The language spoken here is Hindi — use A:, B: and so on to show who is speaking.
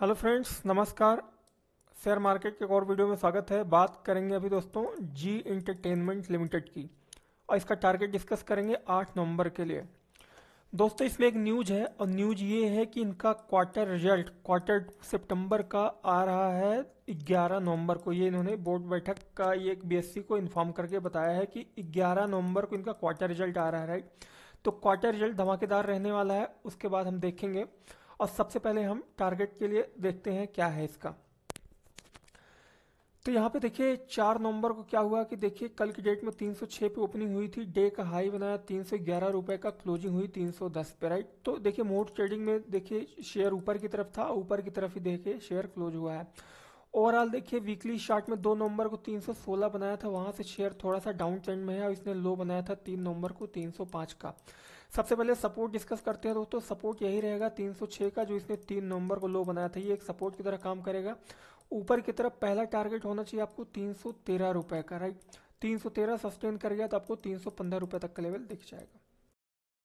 A: हेलो फ्रेंड्स नमस्कार शेयर मार्केट के एक और वीडियो में स्वागत है बात करेंगे अभी दोस्तों जी इंटरटेनमेंट लिमिटेड की और इसका टारगेट डिस्कस करेंगे आठ नवंबर के लिए दोस्तों इसमें एक न्यूज है और न्यूज ये है कि इनका क्वार्टर रिजल्ट क्वार्टर सितंबर का आ रहा है 11 नवंबर को ये इन्होंने बोर्ड बैठक का ये एक बी e को इन्फॉर्म करके बताया है कि ग्यारह नवम्बर को इनका क्वार्टर रिजल्ट आ रहा है राइट तो क्वार्टर रिजल्ट धमाकेदार रहने वाला है उसके बाद हम देखेंगे और सबसे पहले हम टारगेट के लिए देखते हैं क्या है इसका तो यहाँ पे देखिए चार नवंबर को क्या हुआ कि देखिए कल की डेट में 306 पे ओपनिंग हुई थी डे का हाई बनाया तीन सौ ग्यारह रुपए का क्लोजिंग हुई 310 पे राइट तो देखिए मोट ट्रेडिंग में देखिए शेयर ऊपर की तरफ था ऊपर की तरफ ही देखिए शेयर क्लोज हुआ है ओवरऑल देखिए वीकली शार्ट में दो नवंबर को 316 बनाया था वहां से शेयर थोड़ा सा डाउन ट्रेंड में है और इसने लो बनाया था तीन नवंबर को 305 का सबसे पहले सपोर्ट डिस्कस करते हैं दोस्तों सपोर्ट यही रहेगा 306 का जो इसने तीन नवंबर को लो बनाया था ये एक सपोर्ट की तरह काम करेगा ऊपर की तरफ पहला टारगेट होना चाहिए आपको तीन सौ का राइट तीन सौ तेरह सस्टेन कर गया तो आपको तीन सौ पंद्रह रुपये तक का लेवल दिख जाएगा